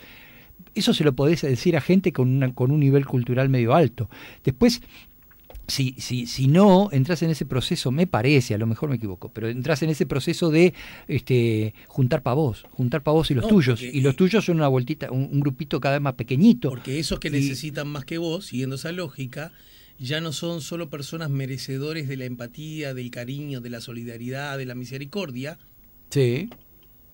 Eso se lo podés decir a gente con, una, con un nivel cultural medio alto. Después, si, si, si, no entras en ese proceso, me parece, a lo mejor me equivoco, pero entras en ese proceso de este, juntar vos juntar para vos y los tuyos. y los tuyos son una vueltita, un, grupito cada vez más pequeñito. Porque esos que necesitan más que vos, siguiendo esa lógica, ya no son solo personas merecedores de la empatía, del cariño, de la solidaridad, de la misericordia. Sí.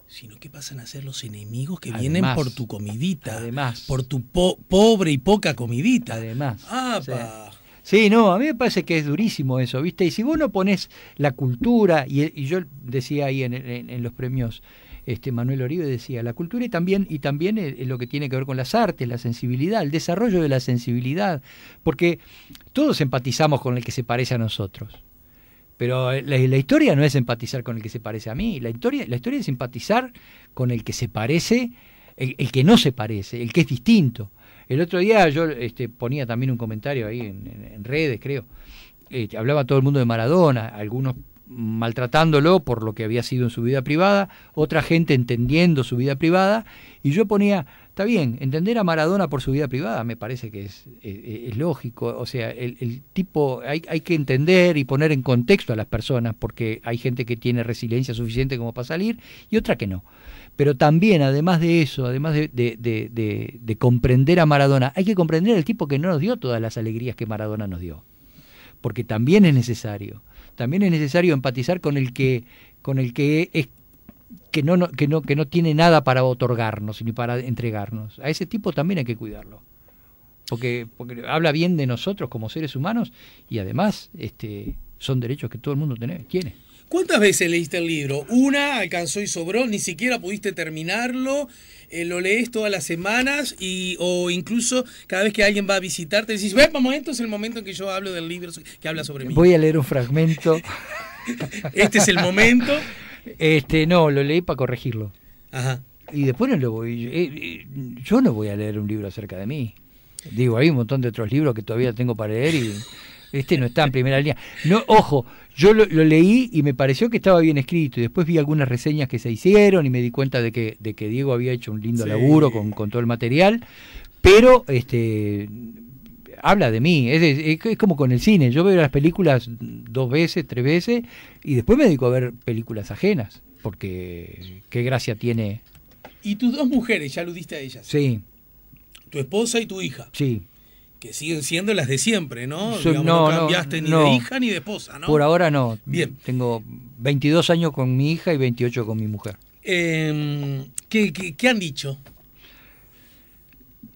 Sino que pasan a ser los enemigos que vienen por tu comidita. Además. Por tu pobre y poca comidita. Además. Ah, pa. Sí, no, a mí me parece que es durísimo eso, ¿viste? Y si vos no pones la cultura, y, yo decía ahí en, los premios, este, Manuel Oribe decía, la cultura y también, y también eh, lo que tiene que ver con las artes, la sensibilidad, el desarrollo de la sensibilidad, porque todos empatizamos con el que se parece a nosotros. Pero eh, la, historia no es empatizar con el que se parece a mí, la historia, la historia es empatizar con el que se parece, el que no se parece, el que es distinto. El otro día yo este, ponía también un comentario ahí en, redes, creo. Este, hablaba todo el mundo de Maradona, algunos maltratándolo por lo que había sido en su vida privada, otra gente entendiendo su vida privada, y yo ponía, está bien, entender a Maradona por su vida privada me parece que es, e, e, lógico, o sea, el, tipo, hay, hay, que entender y poner en contexto a las personas, porque hay gente que tiene resiliencia suficiente como para salir y otra que no. Pero también, además de eso, además de, comprender a Maradona, hay que comprender al tipo que no nos dio todas las alegrías que Maradona nos dio. Porque también es necesario. También es necesario empatizar con el que, con el que es que no, que no, que no tiene nada para otorgarnos ni para entregarnos. A ese tipo también hay que cuidarlo. Porque, porque habla bien de nosotros como seres humanos y además este, son derechos que todo el mundo tiene. ¿Cuántas veces leíste el libro? Una alcanzó y sobró, ni siquiera pudiste terminarlo. Eh, lo lees todas las semanas y, o incluso cada vez que alguien va a visitarte decís, vamos! momento es el momento en que yo hablo del libro que habla sobre mí. Voy a leer un fragmento. *laughs* este es el momento. Este, no, lo leí para corregirlo. Ajá. Y después no lo voy. Eh, eh, yo no voy a leer un libro acerca de mí. Digo, hay un montón de otros libros que todavía tengo para leer y este no está en primera línea. No, ojo, yo lo, leí y me pareció que estaba bien escrito. Y después vi algunas reseñas que se hicieron y me di cuenta de que, de que Diego había hecho un lindo laburo con, todo el material. Pero este habla de mí. Es, es, es, como con el cine. Yo veo las películas dos veces, tres veces y después me dedico a ver películas ajenas. Porque qué gracia tiene. Y tus dos mujeres, ya aludiste a ellas. Sí. Tu esposa y tu hija. Sí que siguen siendo las de siempre, ¿no? no, cambiaste ni de hija ni de esposa, ¿no? Por ahora no. Bien. Tengo 22 años con mi hija y 28 con mi mujer. Eh, ¿qué, han dicho?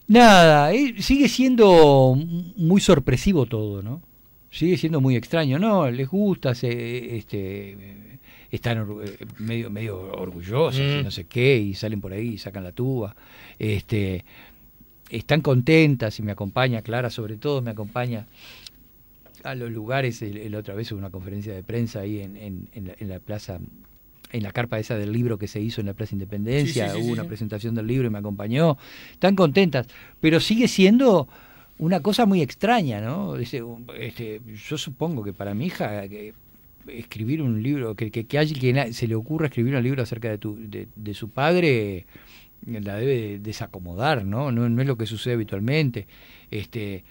Nada, eh, sigue siendo muy sorpresivo todo, ¿no? Sigue siendo muy extraño, ¿no? Les gusta, este, están eh, medio, medio orgullosos, mm. no sé qué, y salen por ahí y sacan la tuba. Este, están contentas y me acompaña, Clara sobre todo, me acompaña a los lugares. El, otra vez hubo una conferencia de prensa ahí en, en, la, plaza, en la carpa esa del libro que se hizo en la Plaza Independencia, hubo una presentación del libro y me acompañó. Están contentas, pero sigue siendo una cosa muy extraña, ¿no? Este, yo supongo que para mi hija... Eh, que, escribir un libro, que, que, alguien se le ocurra escribir un libro acerca de, tu, de, de su padre, la debe desacomodar, ¿no? ¿no? es lo que sucede habitualmente. Este,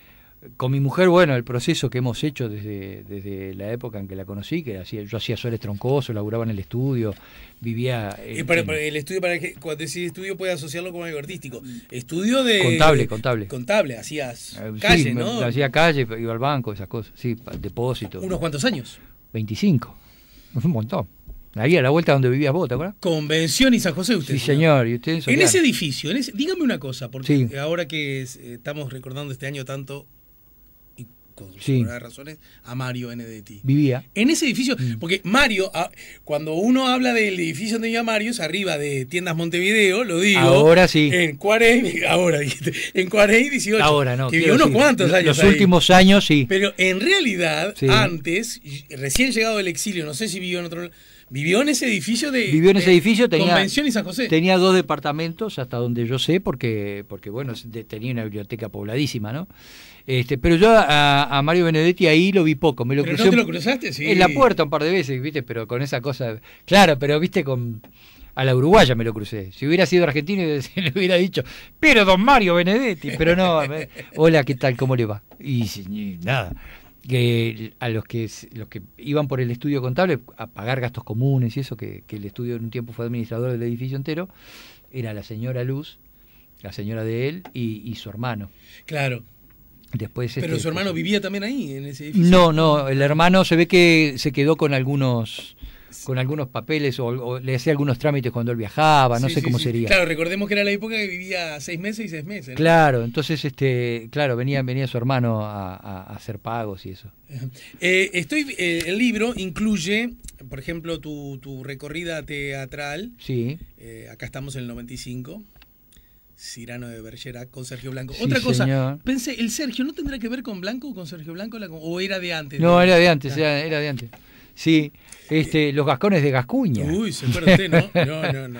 con mi mujer, bueno, el proceso que hemos hecho desde, desde la época en que la conocí, que yo hacía sueles troncosos, laburaba en el estudio, vivía... Este, para, el estudio, para que, cuando decís estudio, puede asociarlo con algo artístico. Estudio de... Contable, contable. Contable, hacías eh, calle, ¿no? Hacía calle, iba al banco, esas cosas, sí, depósito. ¿Unos cuantos años? 25, *laughs* un montón. Ahí a la vuelta donde vivías vos, ¿te Convención y San José, usted. Sí, señor. ¿Y usted en ese edificio, dígame una cosa, porque ahora que eh, estamos recordando este año tanto, y con las razones, a Mario NDT. Vivía. En ese edificio, mm. porque Mario, ah, cuando uno habla del edificio donde vivía Mario, es arriba de Tiendas Montevideo, lo digo. Ahora sí. En 40 *laughs* ahora dijiste, en Cuarey 18. Ahora no. Que unos cuantos años. Los últimos años, sí. Pero en realidad, antes, recién llegado del exilio, no sé si vivió en otro Vivió en ese edificio de Vivió en ese edificio, tenía, Convención y San José. Tenía dos departamentos, hasta donde yo sé, porque, porque bueno, tenía una biblioteca pobladísima, ¿no? Este, pero yo a, Mario Benedetti ahí lo vi poco. Me lo ¿Pero te lo cruzaste? En la puerta un par de veces, ¿viste? Pero con esa cosa. Claro, pero viste con. A la uruguaya me lo crucé. Si hubiera sido argentino, le *laughs* hubiera dicho, pero don Mario Benedetti. Pero no, hola, ¿qué tal? ¿Cómo le va? y nada que a los que los que iban por el estudio contable a pagar gastos comunes y eso, que, el estudio en un tiempo fue administrador del edificio entero, era la señora Luz, la señora de él y, su hermano. Claro. Pero este, su hermano pues, vivía también ahí, en ese edificio. No, no, el hermano se ve que se quedó con algunos con algunos papeles o, le hacía algunos trámites cuando él viajaba, no sé cómo sería. Claro, recordemos que era la época que vivía seis meses y seis meses. Claro, entonces, este, claro, venía, venía su hermano a, hacer pagos y eso. Eh, estoy, eh, el libro incluye, por ejemplo, tu, tu recorrida teatral. Sí. Eh, acá estamos en el 95. Cirano de Bergerac con Sergio Blanco. Otra cosa, pensé, ¿el Sergio no tendrá que ver con Blanco o con Sergio Blanco? ¿O era de antes? No, era de antes, ah. era de antes. Sí, este, los gascones de Gascuña. Uy, se usted, ¿no? *laughs* No, no, no. no.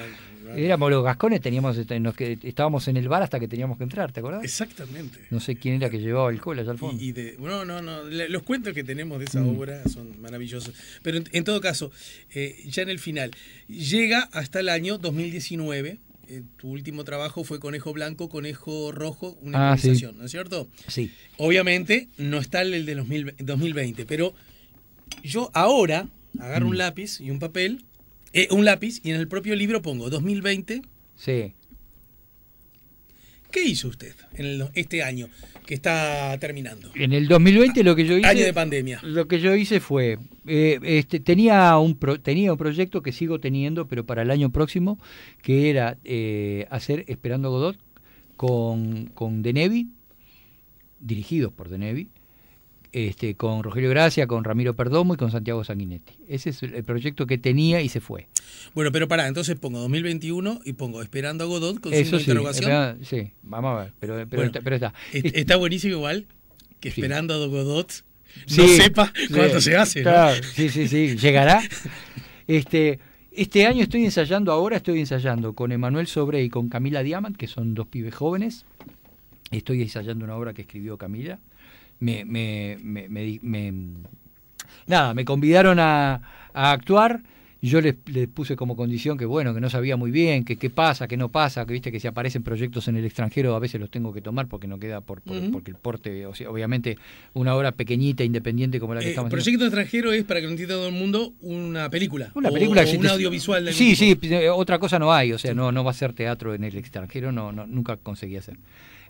Éramos los gascones, teníamos, este, nos que, estábamos en el bar hasta que teníamos que entrar, ¿te acordás? Exactamente. No sé quién era que llevaba el cola allá al fondo. no, no, no. Los cuentos que tenemos de esa mm. obra son maravillosos. Pero en, todo caso, eh, ya en el final, llega hasta el año 2019, eh, tu último trabajo fue Conejo Blanco, Conejo Rojo, una ah, ¿no es cierto? Sí. Obviamente no está el de 2020, pero yo ahora agarro un mm. lápiz y un papel, eh, un lápiz, y en el propio libro pongo 2020. Sí. ¿Qué hizo usted en este año que está terminando? En el 2020 lo que yo ah, hice... Año de pandemia. Lo que yo hice fue, eh, este, tenía, un tenía un proyecto que sigo teniendo, pero para el año próximo, que era eh, hacer Esperando Godot con, con Denevi, dirigidos por Denevi, este, con Rogelio Gracia, con Ramiro Perdomo y con Santiago Sanguinetti. Ese es el proyecto que tenía y se fue. Bueno, pero pará, entonces pongo 2021 y pongo Esperando a Godot con Eso interrogación. sí, vamos a ver, pero, está, está. buenísimo igual que Esperando a Godot no sepa cuánto se hace. Sí, sí, sí, llegará. este... Este año estoy ensayando, ahora estoy ensayando con Emanuel Sobre y con Camila Diamant, que son dos pibes jóvenes. Estoy ensayando una obra que escribió Camila, me, me, me, me nada, me convidaron a, actuar. yo les, puse como condición que bueno, que no sabía muy bien, que qué pasa, qué no pasa, que viste que si aparecen proyectos en el extranjero a veces los tengo que tomar porque no queda por, porque el porte, o sea, obviamente una obra pequeñita, independiente como la que eh, haciendo. El proyecto extranjero es para que lo entienda todo el mundo una película, una película, un audiovisual. sí, sí, eh, otra cosa no hay, o sea, no no va a ser teatro en el extranjero, no nunca conseguí hacer.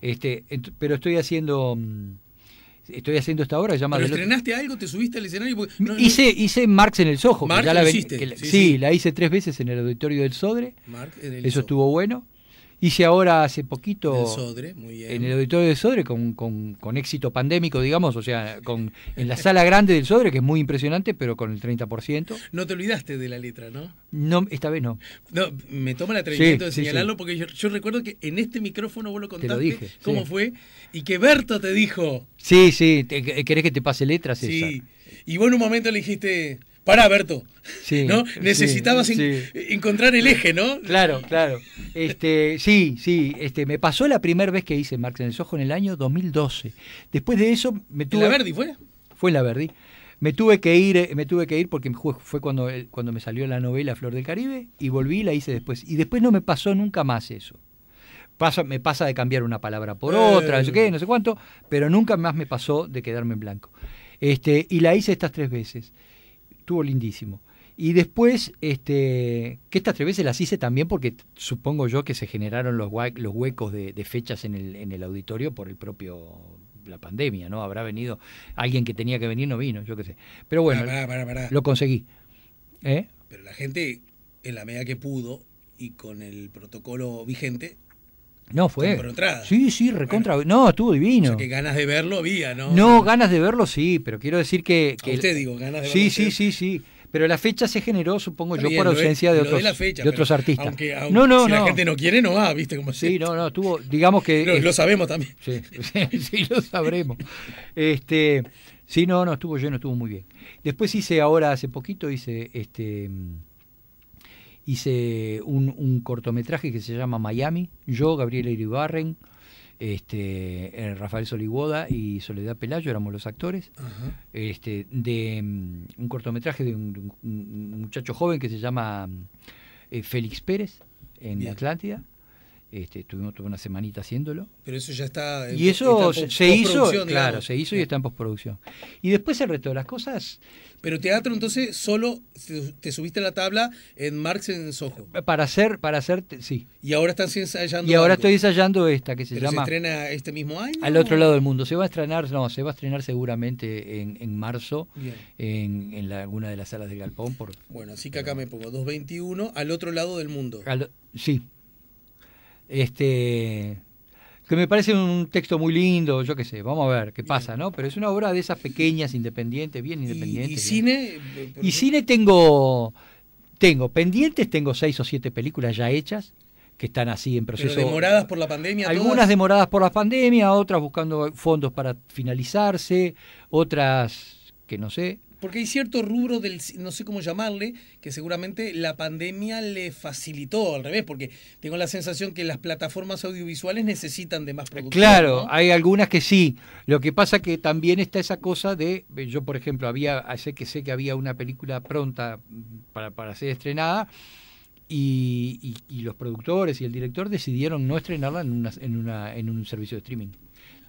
Este, pero estoy haciendo mm, estoy haciendo esta obra, se llama... Pero estrenaste algo, te subiste al escenario... hice, hice Marx en el Sojo. Marx Sí, la hice tres veces en el auditorio del Sodre. Eso estuvo bueno. Hice ahora hace poquito el en el auditorio del Sodre con, con, con, éxito pandémico, digamos, o sea, con, en la sala grande del Sodre, que es muy impresionante, pero con el 30%. No te olvidaste de la letra, ¿no? No, esta vez no. me toma la atrevimiento de señalarlo porque yo, recuerdo que en este micrófono vos lo contaste, te lo dije, cómo fue, y que Berto te dijo. Sí, sí, eh, ¿querés que te pase letras? Sí. Y vos en un momento le dijiste, pará, Berto. Sí, ¿No? Necesitabas encontrar el eje, ¿no? Claro, claro. Este, sí, sí. Este, me pasó la primera vez que hice Marx en el Sojo en el año 2012. Después de eso me tuve. la Verdi fue? Fue en la Verdi. Me tuve que ir, eh, me tuve que ir porque fue cuando, eh, cuando me salió la novela Flor del Caribe y volví y la hice después. Y después no me pasó nunca más eso me pasa de cambiar una palabra por eh. otra, no sé qué, no sé cuánto, pero nunca más me pasó de quedarme en blanco. Este, y la hice estas tres veces. Estuvo lindísimo. Y después, este, que estas tres veces las hice también porque supongo yo que se generaron los, huecos de, fechas en el, auditorio por el propio la pandemia, ¿no? Habrá venido alguien que tenía que venir, no vino, yo qué sé. Pero bueno, lo conseguí. ¿Eh? Pero la gente, en la medida que pudo y con el protocolo vigente, no, fue. Sí, sí, recontra. no, estuvo divino. O que ganas de verlo había, ¿no? No, ganas de verlo sí, pero quiero decir que. que te usted digo, ganas de verlo. Sí, sí, sí, sí. Pero la fecha se generó, supongo yo, por ausencia de, otros, de otros artistas. No no, no, si la gente no quiere, no va, ¿viste? sí, no, no, estuvo, digamos que. *laughs* lo sabemos también. *laughs* Sí, sí, lo sabremos. este, sí, no, no, estuvo yo, no estuvo muy bien. Después hice ahora, hace poquito, hice este hice un, un cortometraje que se llama Miami, yo, Gabriel Iribarren, este, eh, Rafael Soligoda y Soledad Pelayo, éramos los actores, este, de mm, un cortometraje de un, muchacho joven que se llama mm, eh, Félix Pérez en Atlántida. Este, tuvimos toda una semanita haciéndolo. Pero eso ya está. En, y eso se hizo, claro, se hizo y está en postproducción. Y después el resto las cosas. Pero teatro, entonces, solo te subiste a la tabla en Marx en Soho. Para hacer, para hacer, sí. Y ahora estás ensayando. Y ahora estoy ensayando esta que se llama. ¿Se estrena este mismo año? Al otro lado del mundo. Se va a estrenar, no, se va a estrenar seguramente en, en marzo en, en, alguna de las salas del Galpón. Por, bueno, así que acá me pongo 221, al otro lado del mundo. sí, este, que me parece un texto muy lindo, yo qué sé, vamos a ver qué pasa, ¿no? Pero es una obra de esas pequeñas, independientes, bien independientes. Eh, ¿Y, cine? Y cine tengo, tengo, pendientes tengo seis o siete películas ya hechas que están así en proceso. Pero demoradas por la pandemia. Algunas demoradas por la pandemia, otras buscando fondos para finalizarse, otras que no sé, porque hay cierto rubro del, no sé cómo llamarle, que seguramente la pandemia le facilitó al revés, porque tengo la sensación que las plataformas audiovisuales necesitan de más eh, producción. Claro, hay algunas que sí. Lo que pasa que también está esa cosa de, eh, yo por ejemplo, había, sé que sé que había una película pronta mm, para, ser estrenada. Y, los productores y el director decidieron no estrenarla en, en, una, en un servicio de streaming.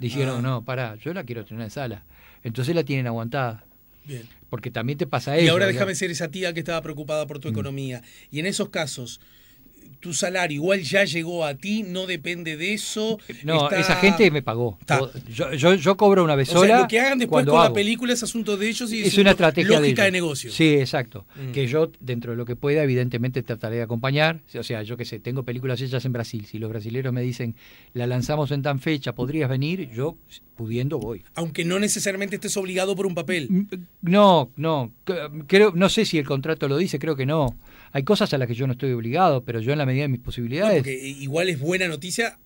Dijeron, ah. no, pará, yo la quiero estrenar en sala. Entonces la tienen aguantada. Bien porque también te pasa eso. Y ahora déjame ser esa tía que estaba preocupada por tu mm. economía. Y en esos casos, tu salario igual ya llegó a ti, no depende de eso. No, esa gente me pagó. Yo, yo, cobro una vez sola. lo que hagan después con la película es asunto de ellos y es, es una estrategia lógica de, negocio. Sí, exacto. Mm. Que yo, dentro de lo que pueda, evidentemente trataré de acompañar. O sea, yo que sé, tengo películas hechas en Brasil. Si los brasileros me dicen, la lanzamos en tan fecha, podrías venir, yo pudiendo voy. Aunque no necesariamente estés obligado por un papel. Mm, no, no. Creo, no sé si el contrato lo dice, creo que no. Hay cosas a las que yo no estoy obligado, pero yo en la medida de mis posibilidades. porque igual es buena noticia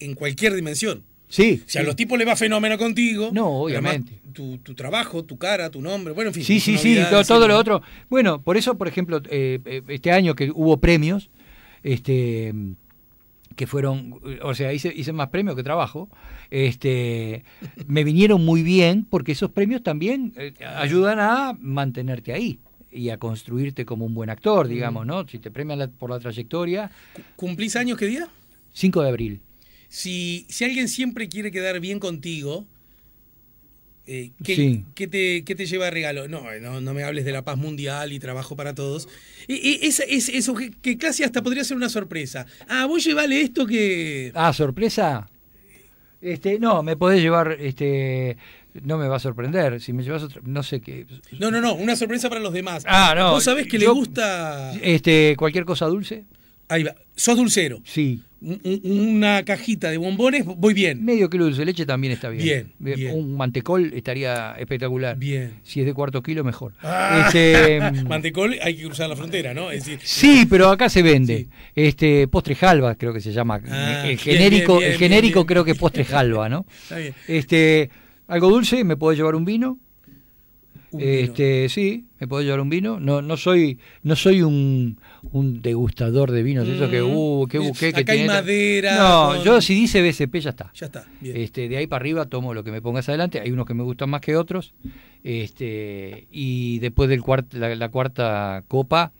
en cualquier dimensión. Sí. Si a los tipos les va fenómeno contigo. No, obviamente. tu, trabajo, tu cara, tu nombre, bueno, en fin. Sí, sí, sí, todo, todo lo otro. Bueno, por eso, por ejemplo, eh, eh, este año que hubo premios, este que fueron, eh, o sea, hice, más premios que trabajo, este, me vinieron muy bien porque esos premios también ayudan a mantenerte ahí y a construirte como un buen actor, mm. digamos, ¿no? Si te premian por la trayectoria. ¿Cumplís años qué día? 5 de abril. Si, si alguien siempre quiere quedar bien contigo, eh, ¿qué, te, te, lleva de regalo? Eh, no, no, me hables de la paz mundial y trabajo para todos. y e, e, es, eso que, casi hasta podría ser una sorpresa. Ah, vos llevale esto que... Ah, sorpresa. Este, no, me podés llevar este, no me va a sorprender. Si me llevas otra... no sé qué. No, no, no, una sorpresa para los demás. Ah, no. ¿Vos sabés que le gusta. Este, cualquier cosa dulce. Ahí va. Sos dulcero. Sí. Una cajita de bombones, voy bien. Medio kilo de dulce de leche también está bien. Bien. Un mantecol estaría espectacular. Bien. Si es de cuarto kilo, mejor. Ah, este, *laughs* mantecol hay que cruzar la frontera, ¿no? sí, pero acá se vende. Este, postre creo que se llama. Ah, el genérico, el genérico creo que es postre jalva, ¿no? *laughs* Está bien. Este, algo dulce, me puedo llevar un vino. este, sí, me puedo llevar un vino. No, no soy, no soy un, degustador de vinos, eso que, mm. uh, que Acá hay madera. No, yo si dice BSP ya está. Ya está. Este, de ahí para arriba tomo lo que me pongas adelante. Hay unos que me gustan más que otros. Este, y después del la, cuarta copa,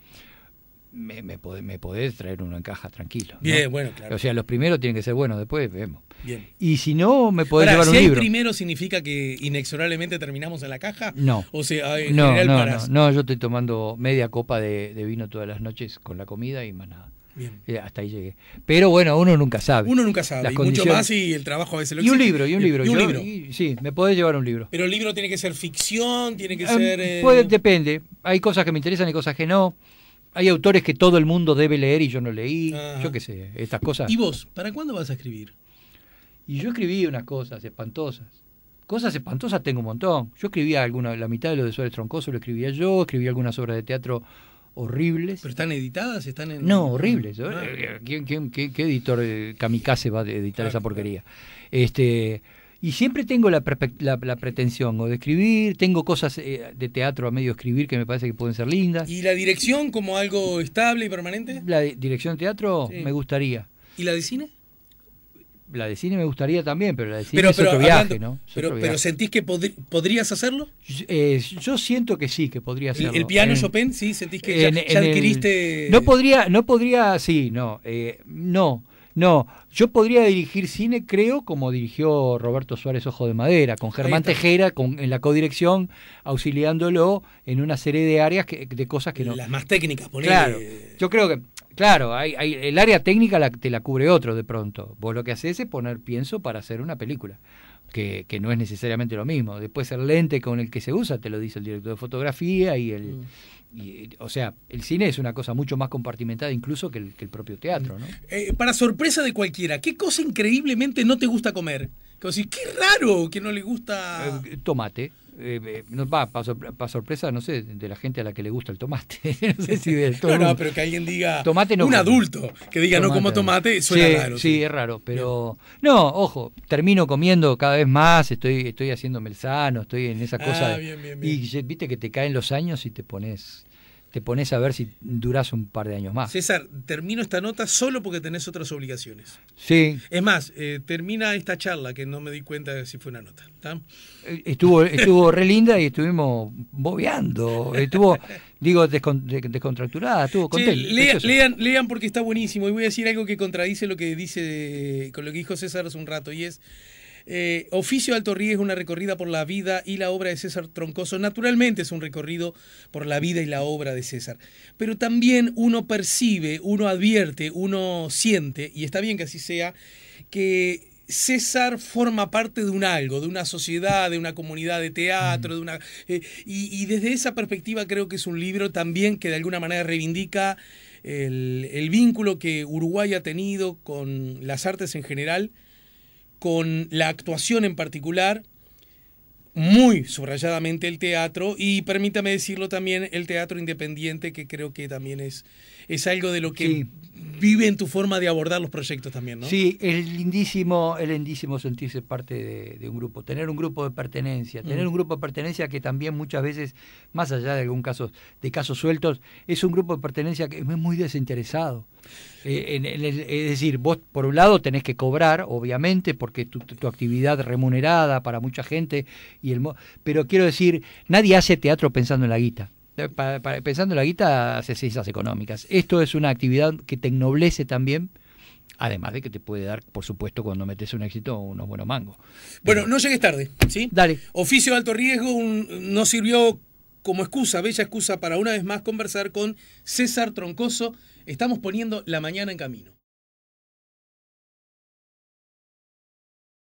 me, me, podés, me, traer uno en caja tranquilo. Bien, bueno, claro. O sea, los primeros tienen que ser buenos, después vemos. Bien. Y si no, me podés llevar un libro el primero significa que inexorablemente terminamos en la caja? No. O sea, no, no, no, yo estoy tomando media copa de, vino todas las noches con la comida y más nada. Bien. Eh, hasta ahí llegué. Pero bueno, uno nunca sabe. Uno nunca sabe. mucho más y el trabajo a veces lo exige. Y un libro, y un libro. Y un libro. sí, me podés llevar un libro. Pero el libro tiene que ser ficción, tiene que em, ser... Eh, puede, depende. Hay cosas que me interesan y cosas que no hay autores que todo el mundo debe leer y yo no leí, yo qué sé, estas cosas. ¿Y vos, para cuándo vas a escribir? Y yo escribí unas cosas espantosas. Cosas espantosas tengo un montón. Yo escribía alguna, la mitad de lo de Suárez Troncoso lo escribía yo, escribí algunas obras de teatro horribles. ¿Pero están editadas? ¿Están en... No, horribles. Ah. Eh, eh, ¿Quién, ¿Qué, qué, editor eh, kamikaze va a editar ah, esa porquería? Este, y siempre tengo la, pretensión o de escribir, tengo cosas eh, de teatro a medio escribir que me parece que pueden ser lindas. ¿Y la dirección como algo estable y permanente? La dirección de teatro me gustaría. ¿Y la de cine? La de cine me gustaría también, pero la de cine es otro viaje, ¿no? pero, ¿sentís que podrías hacerlo? Eh, yo siento que sí, que podría hacerlo. ¿El, el piano Chopin? Sí, ¿sentís que ya, adquiriste...? no podría, no podría, sí, no. Eh, no, no, yo podría dirigir cine, creo, como dirigió Roberto Suárez Ojo de Madera, con Germán Tejera con, en la codirección, auxiliándolo en una serie de áreas, de cosas que no. Las más técnicas, por Claro, yo creo que, claro, hay, hay, el área técnica la, te la cubre otro de pronto. Vos lo que haces es poner pienso para hacer una película. Que, que, no es necesariamente lo mismo. Después el lente con el que se usa, te lo dice el director de fotografía y el, mm o sea, el cine es una cosa mucho más compartimentada incluso que el, propio teatro, ¿no? Eh, para sorpresa de cualquiera, ¿qué cosa increíblemente no te gusta comer? Que qué raro que no le gusta... Eh, tomate. Eh, eh, nos va para sorpresa, no sé, de la gente a la que le gusta el tomate. *laughs* no sé si de todo. no, pero que alguien diga. Tomate no un adulto que diga no como tomate suena raro. Sí, es raro, pero. No, ojo, termino comiendo cada vez más, estoy, estoy haciéndome el sano, estoy en esa cosas ah, cosa. y viste que te caen los años y te pones te pones a ver si durás un par de años más. César, termino esta nota solo porque tenés otras obligaciones. Sí. Es más, eh, termina esta charla que no me di cuenta de si fue una nota. Eh, estuvo, estuvo re linda y estuvimos bobeando. Estuvo, digo, descontracturada, estuvo contenta. lean, lean, porque está buenísimo. Y voy a decir algo que contradice lo que dice con lo que dijo César hace un rato, y es eh, Oficio de Alto es una recorrida por la vida y la obra de César Troncoso. Naturalmente es un recorrido por la vida y la obra de César. Pero también uno percibe, uno advierte, uno siente, y está bien que así sea, que César forma parte de un algo, de una sociedad, de una comunidad de teatro, de una eh, y, desde esa perspectiva creo que es un libro también que de alguna manera reivindica el vínculo que Uruguay ha tenido con las artes en general con la actuación en particular, muy subrayadamente el teatro y permítame decirlo también el teatro independiente que creo que también es, es algo de lo que vive en tu forma de abordar los proyectos también, ¿no? Sí, es lindísimo, el lindísimo sentirse parte de, un grupo, tener un grupo de pertenencia, mm. tener un grupo de pertenencia que también muchas veces, más allá de algún caso, de casos sueltos, es un grupo de pertenencia que es muy desinteresado. Eh, es decir, vos por un lado tenés que cobrar, obviamente, porque tu, actividad remunerada para mucha gente, y el pero quiero decir, nadie hace teatro pensando en la guita. Eh, pensando en la guita, hace ciencias económicas. Esto es una actividad que te ennoblece también, además de que te puede dar, por supuesto, cuando metes un éxito, unos buenos mangos. Bueno, eh, no llegues tarde, ¿sí? Dale. Oficio de alto riesgo un, no sirvió como excusa, bella excusa para una vez más conversar con César Troncoso. Estamos poniendo la mañana en camino.